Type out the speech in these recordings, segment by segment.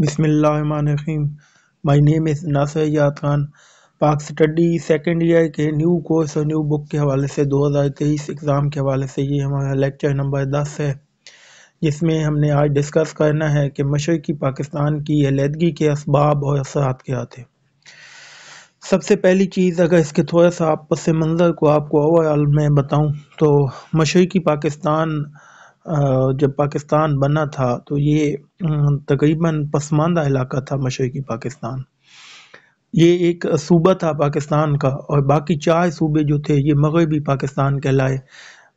बिसमीम my name is Nasir याद Khan Pak study second year के न्यू कोर्स और न्यू बुक के हवाले से 2023 एग्ज़ाम के हवाले से ये हमारा लेक्चर नंबर 10 है जिसमें हमने आज डिस्कस करना है कि मशरक़ी पाकिस्तान की अलीहदगी के इसबाब और असरात क्या थे सबसे पहली चीज़ अगर इसके थोड़ा सा आप पस मंज़र को आपको ओवरऑल में बताऊँ तो मशरक़ी पाकिस्तान जब पाकिस्तान बना था तो ये तकरीबन पसमानदा इलाका था मशरक़ी पाकिस्तान ये एक सूबा था पाकिस्तान का और बाकी चार सूबे जो थे ये मगरबी पाकिस्तान कहलाए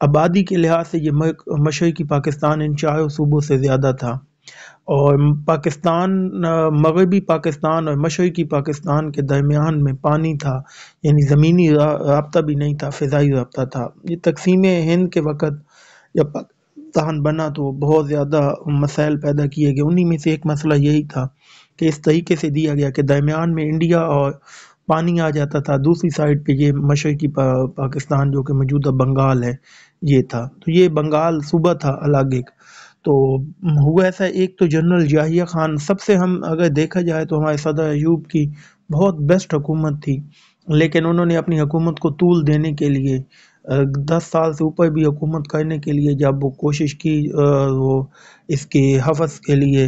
आबादी के लिहाज से ये मशरक़ी पाकिस्तान इन चारों सूबों से ज़्यादा था और पाकिस्तान मगरबी पाकिस्तान और मशरक़ी पाकिस्तान के दरमियान में पानी था यानी ज़मीनी रबता भी नहीं था फ़ाई रबता था ये तकसीम हिंद के वक़्त जब इम्तहान बना तो बहुत ज़्यादा मसाइल पैदा किए गए उन्हीं में से एक मसला यही था कि इस तरीके से दिया गया कि दरमियान में इंडिया और पानी आ जाता था दूसरी साइड पे ये मशरकी पा, पाकिस्तान जो कि मौजूदा बंगाल है ये था तो ये बंगाल सूबा था अलग एक तो हुआ ऐसा एक तो जनरल जाहिया खान सबसे हम अगर देखा जाए तो हमारे सदर अयूब की बहुत बेस्ट हुकूमत थी लेकिन उन्होंने अपनी हुकूमत को तूल देने के लिए दस साल से ऊपर भी हुकूमत करने के लिए जब वो कोशिश की वो इसके हवस के लिए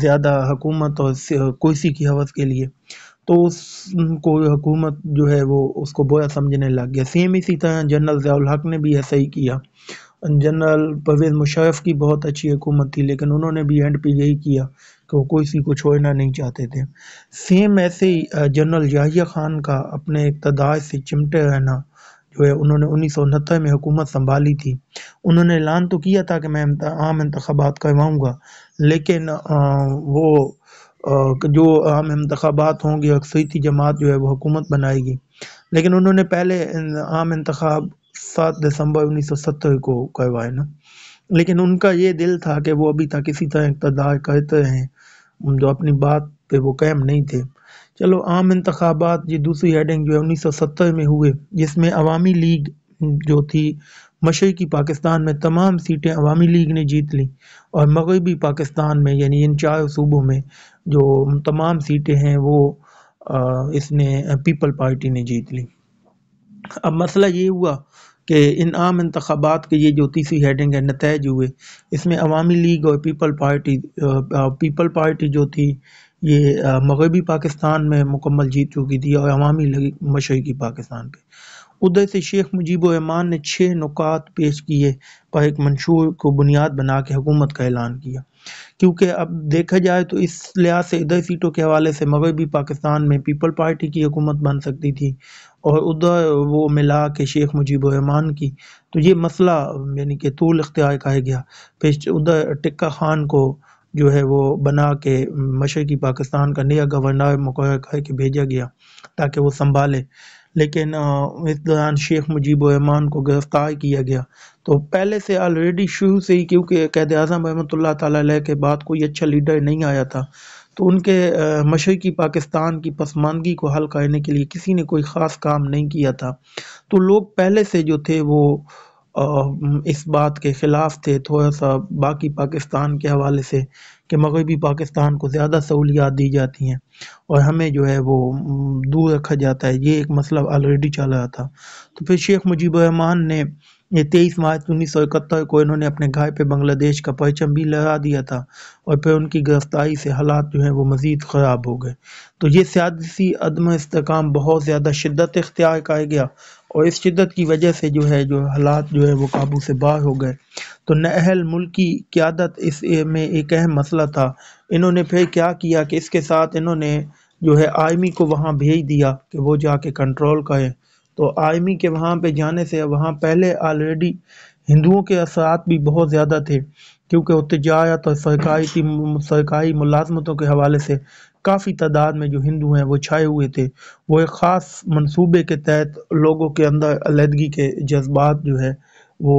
ज़्यादा हुकूमत और कुर्सी की हवस के लिए तो उसको हुकूमत जो है वो उसको बुरा समझने लग गया सेम इसी तरह जनरल जयाल हक ने भी ऐसा ही किया जनरल परवेज़ मुशरफ की बहुत अच्छी हुकूमत थी लेकिन उन्होंने भी एंड पे यही किया कि वो कोई सी को छोड़ना नहीं चाहते थे सेम ऐसे ही जनरल याहिया खान का अपने इकतदार से चिमटे रहना जो है उन्होंने उन्नीस सौ उनहत्तर में हुकूमत संभाली थी उन्होंने ऐलान तो किया था कि मैं आम इंतबात करवाऊँगा लेकिन आ, वो आ, जो आम इंतबात होंगे अक्सरती जमात जो है वो हुकूमत बनाएगी लेकिन उन्होंने पहले आम इंतखब सात दिसंबर उन्नीस सौ सत्तर को करवाए ना लेकिन उनका ये दिल था कि वो अभी तक इसी तरह इकतदार करते रहें जो अपनी बात पे वो कैम नहीं थे चलो आम इंतबात ये दूसरी हेडिंग जो है उन्नीस सौ सत्तर में हुए जिसमें अवामी लीग जो थी मशरक़ी पाकिस्तान में तमाम सीटें अवामी लीग ने जीत ली और मगरबी पाकिस्तान में यानी इन चार सूबों में जो तमाम सीटें हैं वो इसने पीपल पार्टी ने जीत ली अब मसला ये हुआ कि इन आम इंतबात के ये जो तीसरी हेडिंग है नतज हुए इसमें अवामी लीग और पीपल पार्टी पीपल पार्टी जो थी ये मगरबी पाकिस्तान में मुकम्मल जीत चुकी थी और अवामी लगी मशरक़ी पाकिस्तान पे उधर से शेख मुजीबरहमान ने छः नुकात पेश किए पर एक मंशूर को बुनियाद बना के हुकूमत का ऐलान किया क्योंकि अब देखा जाए तो इस लिहाज से इधर सीटों के हवाले से मगरबी पाकिस्तान में पीपल पार्टी की हुकूमत बन सकती थी और उधर वो मिला के शेख मुजीबरहमान की तो ये मसला यानी कि तूल इख्तियार कहा गया फिर उधर टिक्का खान को जो है वो बना के मशरक़ी पाकिस्तान का नया गवर्नर मुकर करके भेजा गया ताकि वो संभाले लेकिन इस दौरान शेख मुजीबरहमान को गिरफ़्तार किया गया तो पहले से ऑलरेडी शुरू से ही क्योंकि कैद अजम रहमत ताल के बाद कोई अच्छा लीडर नहीं आया था तो उनके मशरक़ी पाकिस्तान की पसमानगी को हल करने के लिए किसी ने कोई ख़ास काम नहीं किया था तो लोग पहले से जो थे वो इस बात के ख़िलाफ़ थे थोड़ा सा बाकी पाकिस्तान के हवाले से कि मगरबी पाकिस्तान को ज़्यादा सहूलियात दी जाती हैं और हमें जो है वो दूर रखा जाता है ये एक मसला ऑलरेडी चल रहा था तो फिर शेख मुजीब रहमान ने ये तेईस मार्च उन्नीस सौ इकहत्तर को इन्होंने अपने घर पे बांग्लादेश का परचम भी लहरा दिया था और फिर उनकी गिरफ्तारी से हालात जो हैं वो मज़ीद ख़राब हो गए तो ये सियासी अदम इसकाम बहुत ज़्यादा शिद्दत इख्तियार कर गया और इस शिद्दत की वजह से जो है जो हालात जो है वो काबू से बाहर हो गए तो नहल मुल्क की क्यादत इस में एक अहम मसला था इन्होंने फिर क्या किया कि इसके साथ इन्होंने जो है आर्मी को वहाँ भेज दिया कि वो जाके कंट्रोल करें तो आर्मी के वहाँ पे जाने से वहाँ पहले ऑलरेडी हिंदुओं के असरात भी बहुत ज़्यादा थे क्योंकि वो तजारत और सरकारी की सरकारी मुलाजमतों के हवाले से काफ़ी तादाद में जो हिंदू हैं वो छाए हुए थे वो एक ख़ास मंसूबे के तहत लोगों के अंदर अलहदगी के जज्बात जो है वो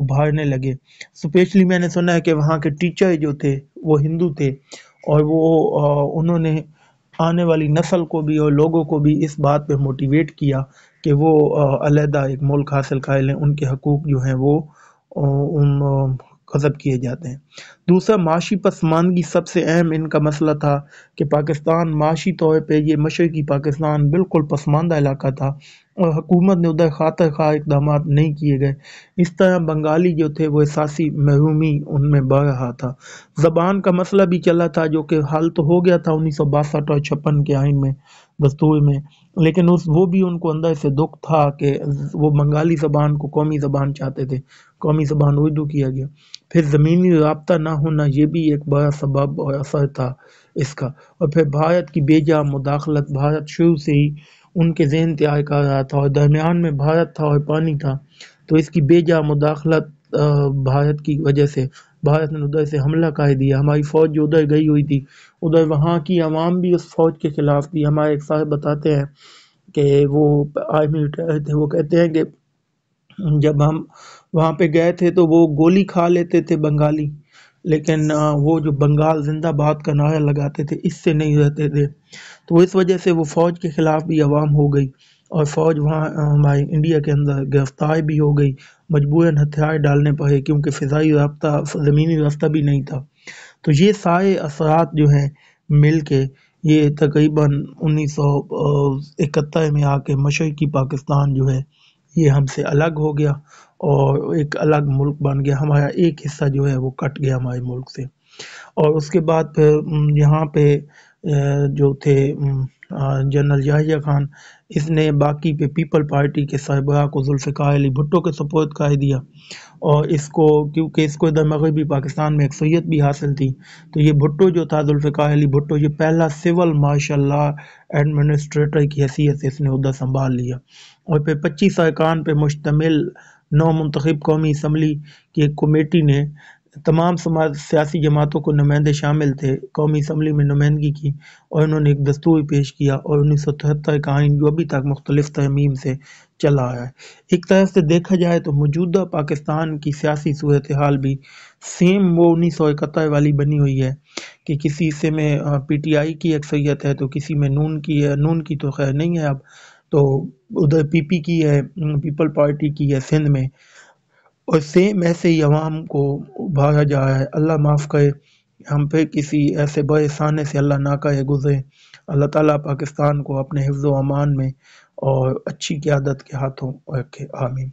उभारने लगे स्पेशली मैंने सुना है कि वहाँ के टीचर जो थे वो हिंदू थे और वो उन्होंने आने वाली नस्ल को भी और लोगों को भी इस बात पे मोटिवेट किया कि वो अलहदा एक मुल्क हासिल कर लें उनके हकूक़ जो हैं वो उन गज़ब किए जाते हैं दूसरा माशी पसमानगी सबसे अहम इनका मसला था कि पाकिस्तान माशी तौर पर यह मशरक़ी पाकिस्तान बिल्कुल पसमानदा इलाका था और हुकूमत ने उधर खातर खा इकदाम नहीं किए गए इस तरह बंगाली जो थे वो एहसासी महरूमी उनमें बढ़ रहा था ज़बान का मसला भी चला था जो कि हल तो हो गया था उन्नीस सौ बासठ और छप्पन के आइन में दस्तूर में लेकिन उस वो भी उनको अंदर से दुख था कि वो बंगाली ज़बान को कौमी ज़बान चाहते थे कौमी ज़बान उर्दू किया गया फिर ज़मीनी रबता ना होना यह भी एक बड़ा सबब और असर था इसका और फिर भारत की बेजा मुदाखलत भारत शुरू से ही उनके जहन तैयार कर रहा था और दरमियान में भारत था और पानी था तो इसकी बेजा मुदाखलत भारत की वजह से भारत ने उधर से हमला कर दिया हमारी फ़ौज जो उधर गई हुई थी उधर वहाँ की आवाम भी उस फ़ौज के ख़िलाफ़ थी हमारे एक साहब बताते हैं कि वो आर्मी थे वो कहते हैं कि जब हम वहाँ पे गए थे तो वो गोली खा लेते थे बंगाली लेकिन वो जो बंगाल जिंदाबाद का नारा लगाते थे इससे नहीं रहते थे तो इस वजह से वो फ़ौज के ख़िलाफ़ भी आवाम हो गई और फ़ौज वहाँ हमारे इंडिया के अंदर गिरफ्तार भी हो गई मजबूरन हथियार डालने पड़े क्योंकि फ़जाई रबता ज़मीनी रास्ता भी नहीं था तो ये सारे असरात जो हैं मिल के ये तकरीबन उन्नीस सौ इकहत्तर में आके मशरक़ी पाकिस्तान जो है ये हमसे अलग हो गया और एक अलग मुल्क बन गया हमारा एक हिस्सा जो है वो कट गया हमारे मुल्क से और उसके बाद फिर यहाँ पे जो थे जनरल जाहिया खान इसने बाकी पे पीपल पार्टी के साहबा को जुल्फ़िकार अली भुट्टो के सपोर्ट कर दिया और इसको क्योंकि इसको इधर मगरबी पाकिस्तान में अक्सरीत भी हासिल थी तो ये भुट्टो जो था जुल्फ़िकार अली भुट्टो ये पहला सिविल माशा एडमिनिस्ट्रेटर की हैसियत से इसने उदा संभाल लिया और फिर पच्चीस अरकान पर मुश्तमिल नौ मंतखब कौमी इसम्बली की एक कमेटी ने तमाम समाज सियासी जमातों को नुमाइंदे शामिल थे कौमी इसम्बली में नुमाइंदगी की और उन्होंने एक दस्तूर पेश किया और उन्नीस सौ तिहत्तर का आइन जो अभी तक मुख्तलिफ तरमीम से चला है एक तरह से देखा जाए तो मौजूदा पाकिस्तान की सियासी सूरत हाल भी सेम वो उन्नीस सौ इकहत्तर वाली बनी हुई है कि किसी हिस्से में पी टी आई की अक्सरियत है तो किसी में नून की है नून की तो खैर नहीं है अब तो उधर पी पी की है पीपल पार्टी की है सिंध में और सेम ऐसे ही अवाम को उभारा जा रहा है अल्लाह माफ़ करे हम पे किसी ऐसे बड़े साने से अल्लाह ना करे गुजरे अल्लाह ताला पाकिस्तान को अपने हिफ्ज़ अमान में और अच्छी क्यादत के हाथों रखे आमीन